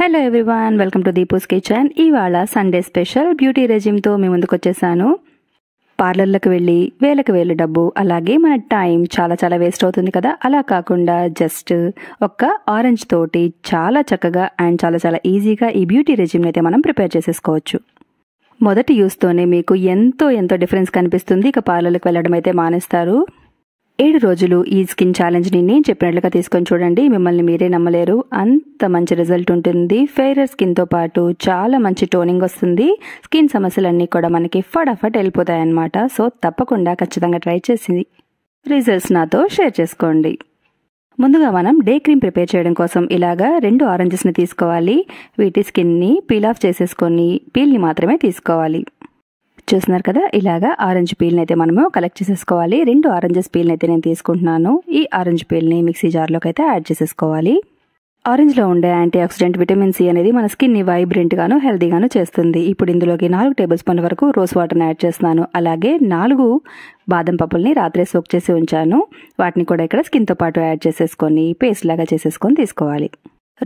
hello everyone welcome to Deepu's kitchen ఇవాళ Sunday special beauty రెజిమ్తో మీ ముందుకు వచ్చేసాను పార్లర్లకు వెళ్ళి వేలకు వేలు డబ్బు అలాగే మన టైం చాలా చాలా వేస్ట్ అవుతుంది కదా అలా కాకుండా జస్ట్ ఒక్క ఆరెంజ్ తోటి చాలా చక్కగా అండ్ చాలా చాలా ఈజీగా ఈ బ్యూటీ రెజ్యూమ్ని అయితే మనం ప్రిపేర్ చేసేసుకోవచ్చు మొదటి యూస్తోనే మీకు ఎంతో ఎంతో డిఫరెన్స్ కనిపిస్తుంది ఇక పార్లర్లకు వెళ్ళడం అయితే మానేస్తారు ఏడు రోజులు ఈ స్కిన్ ఛాలెంజ్ని నేను చెప్పినట్లుగా తీసుకొని చూడండి మిమ్మల్ని మీరే నమ్మలేరు అంత మంచి రిజల్ట్ ఉంటుంది ఫెయిరర్ స్కిన్తో పాటు చాలా మంచి టోనింగ్ వస్తుంది స్కిన్ సమస్యలన్నీ కూడా మనకి ఫటాఫట్ వెళ్ళిపోతాయి సో తప్పకుండా ఖచ్చితంగా ట్రై చేసి రిజల్ట్స్ నాతో షేర్ చేసుకోండి ముందుగా మనం డే క్రీమ్ ప్రిపేర్ చేయడం కోసం ఇలాగా రెండు ఆరెంజెస్ని తీసుకోవాలి వీటి స్కిన్ని పీల్ ఆఫ్ చేసేసుకొని పీల్ని మాత్రమే తీసుకోవాలి చూస్తున్నారు కదా ఇలాగా ఆరెంజ్ పీల్ని అయితే మనము కలెక్ట్ చేసేసుకోవాలి రెండు ఆరెంజెస్ పీల్ని అయితే నేను తీసుకుంటున్నాను ఈ ఆరెంజ్ పీల్ని మిక్సీ జార్లోకి అయితే యాడ్ చేసేసుకోవాలి ఆరెంజ్లో ఉండే యాంటీ ఆక్సిడెంట్ విటమిన్ సి అనేది మన స్కిన్ని వైబ్రెంట్గాను హెల్దీగాను చేస్తుంది ఇప్పుడు ఇందులోకి నాలుగు టేబుల్ స్పూన్ల వరకు రోజ్ వాటర్ని యాడ్ చేస్తున్నాను అలాగే నాలుగు బాదం పప్పుల్ని రాత్రే సోక్ చేసి ఉంచాను వాటిని కూడా ఇక్కడ స్కిన్తో పాటు యాడ్ చేసేసుకొని పేస్ట్ లాగా చేసేసుకొని తీసుకోవాలి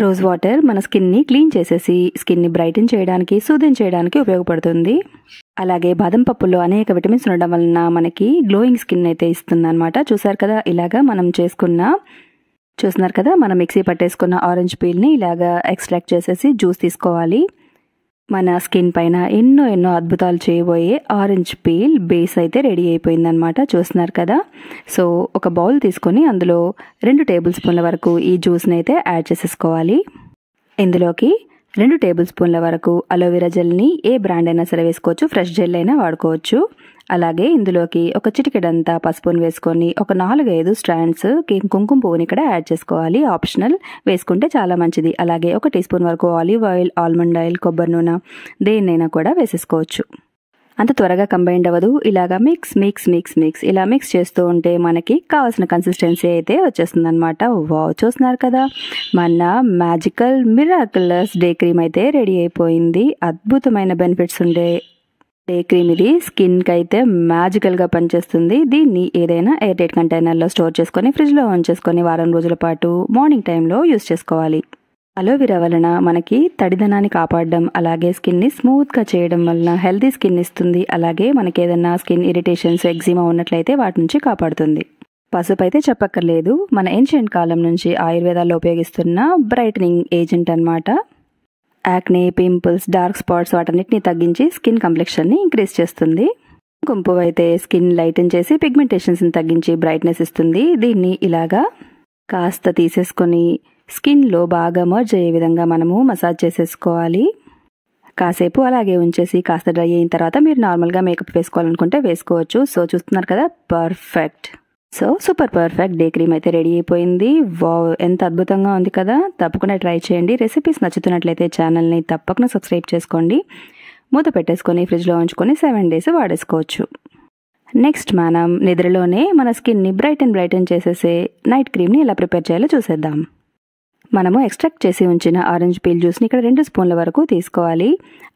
రోజ్ వాటర్ మన స్కిన్ని క్లీన్ చేసేసి స్కిన్ని బ్రైటన్ చేయడానికి సూదిన్ చేయడానికి ఉపయోగపడుతుంది అలాగే బాదం పప్పుల్లో అనేక విటమిన్స్ ఉండడం వలన మనకి గ్లోయింగ్ స్కిన్ అయితే ఇస్తుంది అనమాట చూసారు కదా ఇలాగా మనం చేసుకున్న చూస్తున్నారు కదా మనం మిక్సీ పట్టేసుకున్న ఆరెంజ్ పీల్ని ఇలాగా ఎక్స్ట్రాక్ట్ చేసేసి జ్యూస్ తీసుకోవాలి మన స్కిన్ పైన ఎన్నో ఎన్నో అద్భుతాలు చేయబోయే ఆరెంజ్ పీల్ బేస్ అయితే రెడీ అయిపోయిందనమాట చూస్తున్నారు కదా సో ఒక బౌల్ తీసుకొని అందులో రెండు టేబుల్ స్పూన్ల వరకు ఈ జ్యూస్ని అయితే యాడ్ చేసేసుకోవాలి ఇందులోకి రెండు టేబుల్ స్పూన్ల వరకు అలోవెరా జెల్ని ఏ బ్రాండ్ అయినా సరే వేసుకోవచ్చు ఫ్రెష్ జెల్ అయినా వాడుకోవచ్చు అలాగే ఇందులోకి ఒక చిటికెడంతా పసుపును వేసుకొని ఒక నాలుగైదు స్ట్రాండ్స్ కుంకుమ పువ్వుని ఇక్కడ యాడ్ చేసుకోవాలి ఆప్షనల్ వేసుకుంటే చాలా మంచిది అలాగే ఒక టీ స్పూన్ వరకు ఆలివ్ ఆయిల్ ఆల్మండ్ ఆయిల్ కొబ్బరి నూనె దేన్నైనా కూడా వేసేసుకోవచ్చు అంత త్వరగా కంబైన్ అవ్వదు ఇలాగా మిక్స్ మిక్స్ మిక్స్ మిక్స్ ఇలా మిక్స్ చేస్తూ ఉంటే మనకి కావాల్సిన కన్సిస్టెన్సీ అయితే వచ్చేస్తుంది అనమాట వావ్ చూస్తున్నారు కదా మన మ్యాజికల్ మిరాకులస్ డే క్రీమ్ అయితే రెడీ అయిపోయింది అద్భుతమైన బెనిఫిట్స్ ఉండే డే క్రీమ్ ఇది స్కిన్కి అయితే మ్యాజికల్గా పనిచేస్తుంది దీన్ని ఏదైనా ఎయిర్ టైట్ కంటైనర్లో స్టోర్ చేసుకొని ఫ్రిడ్జ్లో ఆన్ చేసుకొని వారం రోజుల పాటు మార్నింగ్ టైంలో యూస్ చేసుకోవాలి అలోవెరా వలన మనకి తడిదనాన్ని కాపాడడం అలాగే స్కిన్ని స్మూత్గా చేయడం వలన హెల్తీ స్కిన్ ఇస్తుంది అలాగే మనకి ఏదన్నా స్కిన్ ఇరిటేషన్స్ ఎగ్జిమా ఉన్నట్లయితే వాటి నుంచి కాపాడుతుంది పసుపు అయితే చెప్పక్కర్లేదు మన ఏన్షియంట్ కాలం నుంచి ఆయుర్వేదాల్లో ఉపయోగిస్తున్న బ్రైటనింగ్ ఏజెంట్ అనమాట యాక్నే పింపుల్స్ డార్క్ స్పాట్స్ వాటన్నిటిని తగ్గించి స్కిన్ కంప్లెక్షన్ని ఇంక్రీజ్ చేస్తుంది కుంపు అయితే స్కిన్ లైటన్ చేసి పిగ్మెంటేషన్స్ని తగ్గించి బ్రైట్నెస్ ఇస్తుంది దీన్ని ఇలాగా కాస్త తీసేసుకొని స్కిన్లో బాగా మర్జ్ అయ్యే విధంగా మనము మసాజ్ చేసేసుకోవాలి కాసేపు అలాగే ఉంచేసి కాస్త డ్రై అయిన తర్వాత మీరు నార్మల్గా మేకప్ వేసుకోవాలనుకుంటే వేసుకోవచ్చు సో చూస్తున్నారు కదా perfect so super perfect day cream అయితే రెడీ అయిపోయింది వా ఎంత అద్భుతంగా ఉంది కదా తప్పకుండా ట్రై చేయండి రెసిపీస్ నచ్చుతున్నట్లయితే ఛానల్ని తప్పకుండా సబ్స్క్రైబ్ చేసుకోండి మూత పెట్టేసుకొని ఫ్రిడ్జ్లో ఉంచుకొని సెవెన్ డేస్ వాడేసుకోవచ్చు నెక్స్ట్ మనం నిద్రలోనే మన స్కిన్ని బ్రైటన్ బ్రైటన్ చేసేసే నైట్ క్రీమ్ని ఎలా ప్రిపేర్ చేయాలో చూసేద్దాం మనము ఎక్స్ట్రాక్ట్ చేసి ఉంచిన ఆరెంజ్ పీల్ జ్యూస్ని ఇక్కడ రెండు స్పూన్ల వరకు తీసుకోవాలి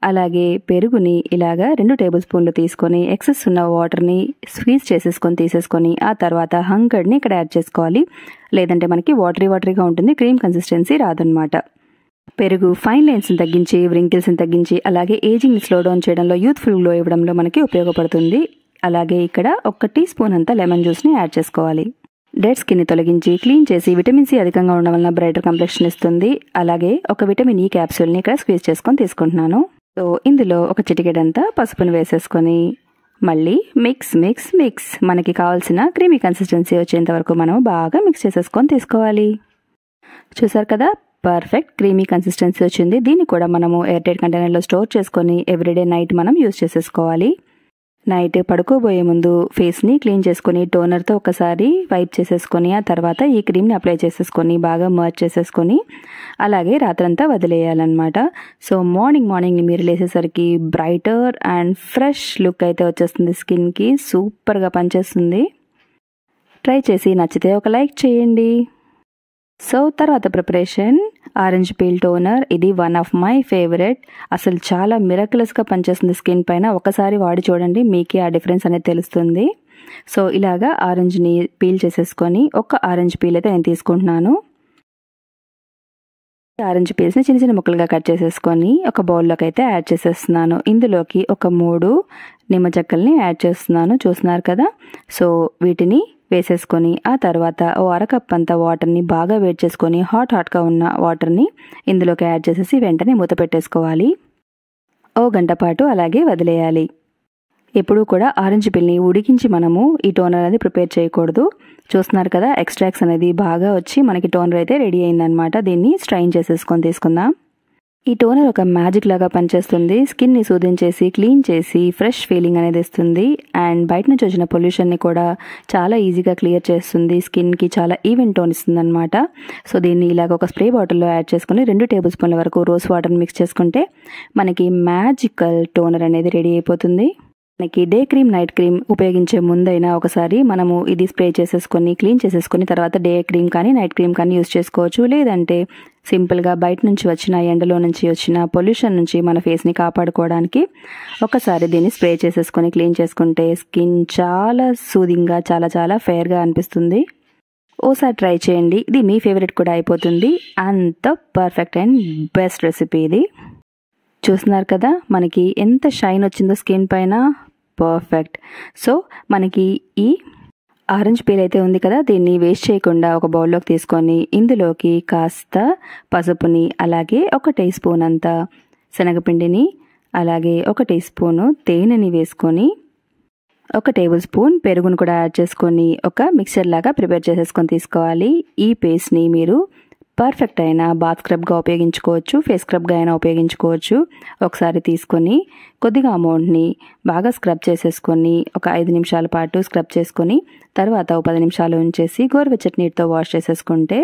అలాగే పెరుగుని ఇలాగా రెండు టేబుల్ స్పూన్లు తీసుకొని ఎక్సెస్ ఉన్న వాటర్ని స్వీజ్ చేసేసుకొని తీసేసుకొని ఆ తర్వాత హంకర్డ్ని ఇక్కడ యాడ్ చేసుకోవాలి లేదంటే మనకి వాటరీ వాటరీగా ఉంటుంది క్రీమ్ కన్సిస్టెన్సీ రాదనమాట పెరుగు ఫైన్ లైన్స్ని తగ్గించి వ్రింకిల్స్ని తగ్గించి అలాగే ఏజింగ్ని స్లో డౌన్ చేయడంలో యూత్ఫుల్ గ్లో ఇవ్వడంలో మనకి ఉపయోగపడుతుంది అలాగే ఇక్కడ ఒక టీ స్పూన్ అంతా లెమన్ జ్యూస్ని యాడ్ చేసుకోవాలి డెడ్ స్కిన్ని తొలగించి క్లీన్ చేసి విటమిన్ సి అధికంగా ఉండడం వలన బ్రైటర్ కంప్లెక్షన్ ఇస్తుంది అలాగే ఒక విటమిన్ ఈ క్యాప్సూల్ని ఇక్కడ స్క్వీజ్ చేసుకొని తీసుకుంటున్నాను సో ఇందులో ఒక చిటికెడంతా పసుపును వేసేసుకొని మళ్ళీ మిక్స్ మిక్స్ మిక్స్ మనకి కావాల్సిన క్రీమీ కన్సిస్టెన్సీ వచ్చేంత వరకు మనం బాగా మిక్స్ చేసేసుకొని తీసుకోవాలి చూసారు కదా పర్ఫెక్ట్ క్రీమీ కన్సిస్టెన్సీ వచ్చింది దీన్ని కూడా మనము ఎయిర్టైట్ కంటైనర్లో స్టోర్ చేసుకొని ఎవ్రీడే నైట్ మనం యూజ్ చేసేసుకోవాలి నైట్ పడుకోబోయే ముందు ఫేస్ని క్లీన్ చేసుకొని టోనర్తో ఒకసారి వైప్ చేసేసుకొని ఆ తర్వాత ఈ క్రీమ్ని అప్లై చేసేసుకొని బాగా మర్చ్ చేసేసుకొని అలాగే రాత్రంతా వదిలేయాలన్నమాట సో మార్నింగ్ మార్నింగ్ మీరు లేసేసరికి బ్రైటర్ అండ్ ఫ్రెష్ లుక్ అయితే వచ్చేస్తుంది స్కిన్కి సూపర్గా పనిచేస్తుంది ట్రై చేసి నచ్చితే ఒక లైక్ చేయండి సో తర్వాత ప్రిపరేషన్ ఆరెంజ్ పీల్ టోనర్ ఇది వన్ ఆఫ్ మై ఫేవరెట్ అసలు చాలా మిరకులస్గా పనిచేస్తుంది స్కిన్ పైన ఒకసారి వాడి చూడండి మీకే ఆ డిఫరెన్స్ అనేది తెలుస్తుంది సో ఇలాగా ఆరెంజ్ని పీల్ చేసేసుకొని ఒక ఆరెంజ్ పీల్ అయితే నేను తీసుకుంటున్నాను ఆరెంజ్ పీల్స్ని చిన్న చిన్న ముక్కలుగా కట్ చేసేసుకొని ఒక బౌల్లోకి అయితే యాడ్ చేసేస్తున్నాను ఇందులోకి ఒక మూడు నిమ్మచెక్కల్ని యాడ్ చేస్తున్నాను చూస్తున్నారు కదా సో వీటిని వేసేసుకొని ఆ తర్వాత ఓ అరకప్ అంతా వాటర్ని బాగా వేడి చేసుకొని హాట్ హాట్గా ఉన్న వాటర్ని ఇందులోకి యాడ్ చేసేసి వెంటనే మూత పెట్టేసుకోవాలి ఓ గంట పాటు అలాగే వదిలేయాలి ఎప్పుడూ కూడా ఆరెంజ్ పిల్ని ఉడికించి మనము ఈ టోనర్ అనేది ప్రిపేర్ చేయకూడదు చూస్తున్నారు కదా ఎక్స్ట్రాక్ట్స్ అనేది బాగా వచ్చి మనకి టోనర్ అయితే రెడీ అయిందనమాట దీన్ని స్ట్రైన్ చేసేసుకొని తీసుకుందాం ఈ టోనర్ ఒక మ్యాజిక్ లాగా పనిచేస్తుంది స్కిన్ని శోధించేసి క్లీన్ చేసి ఫ్రెష్ ఫీలింగ్ అనేది ఇస్తుంది అండ్ బయట నుంచి వచ్చిన పొల్యూషన్ని కూడా చాలా ఈజీగా క్లియర్ చేస్తుంది స్కిన్కి చాలా ఈవెన్ టోన్ ఇస్తుంది అనమాట సో దీన్ని ఇలాగ ఒక స్ప్రే బాటిల్లో యాడ్ చేసుకుని రెండు టేబుల్ స్పూన్ల వరకు రోజ్ వాటర్ మిక్స్ చేసుకుంటే మనకి మ్యాజికల్ టోనర్ అనేది రెడీ అయిపోతుంది మనకి డే క్రీమ్ నైట్ క్రీమ్ ఉపయోగించే ముందైనా ఒకసారి మనము ఇది స్ప్రే చేసేసుకొని క్లీన్ చేసేసుకుని తర్వాత డే క్రీమ్ కానీ నైట్ క్రీమ్ కానీ యూజ్ చేసుకోవచ్చు లేదంటే సింపుల్గా బయట నుంచి వచ్చిన ఎండలో నుంచి వచ్చిన పొల్యూషన్ నుంచి మన ఫేస్ని కాపాడుకోవడానికి ఒకసారి దీన్ని స్ప్రే చేసేసుకుని క్లీన్ చేసుకుంటే స్కిన్ చాలా సూదింగ్గా చాలా చాలా ఫేర్గా అనిపిస్తుంది ఓసారి ట్రై చేయండి ఇది మీ ఫేవరెట్ కూడా అయిపోతుంది అంత పర్ఫెక్ట్ అండ్ బెస్ట్ రెసిపీ ఇది చూస్తున్నారు కదా మనకి ఎంత షైన్ వచ్చిందో స్కిన్ పైన పర్ఫెక్ట్ సో మనకి ఈ ఆరెంజ్ పీల్ అయితే ఉంది కదా దీన్ని వేస్ట్ చేయకుండా ఒక బౌల్లోకి తీసుకొని ఇందులోకి కాస్త పసుపుని అలాగే ఒక టీ స్పూన్ అంత శనగపిండిని అలాగే ఒక టీ స్పూను తేనెని వేసుకొని ఒక టేబుల్ స్పూన్ పెరుగును కూడా యాడ్ చేసుకొని ఒక మిక్సర్ లాగా ప్రిపేర్ చేసేసుకొని తీసుకోవాలి ఈ పేస్ట్ని మీరు పర్ఫెక్ట్ అయిన బాత్ స్క్రబ్గా ఉపయోగించుకోవచ్చు ఫేస్ స్క్రబ్గా అయినా ఉపయోగించుకోవచ్చు ఒకసారి తీసుకొని కొద్దిగా అమౌంట్ని బాగా స్క్రబ్ చేసేసుకొని ఒక ఐదు నిమిషాల పాటు స్క్రబ్ చేసుకొని తర్వాత ఒక పది నిమిషాలు ఉంచేసి గోరువెచ్చటి నీటితో వాష్ చేసేసుకుంటే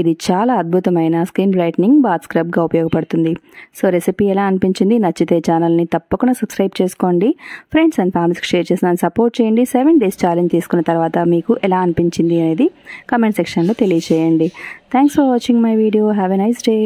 ఇది చాలా అద్భుతమైన స్కిన్ బ్రైట్నింగ్ బాత్ స్క్రబ్గా ఉపయోగపడుతుంది సో రెసిపీ ఎలా అనిపించింది నచ్చితే ఛానల్ని తప్పకుండా సబ్స్క్రైబ్ చేసుకోండి ఫ్రెండ్స్ అండ్ ఫ్యామిలీస్కి షేర్ చేసిన సపోర్ట్ చేయండి సెవెన్ డేస్ ఛాలెంజ్ తీసుకున్న తర్వాత మీకు ఎలా అనిపించింది అనేది కమెంట్ సెక్షన్లో తెలియజేయండి thanks for watching my video have a nice day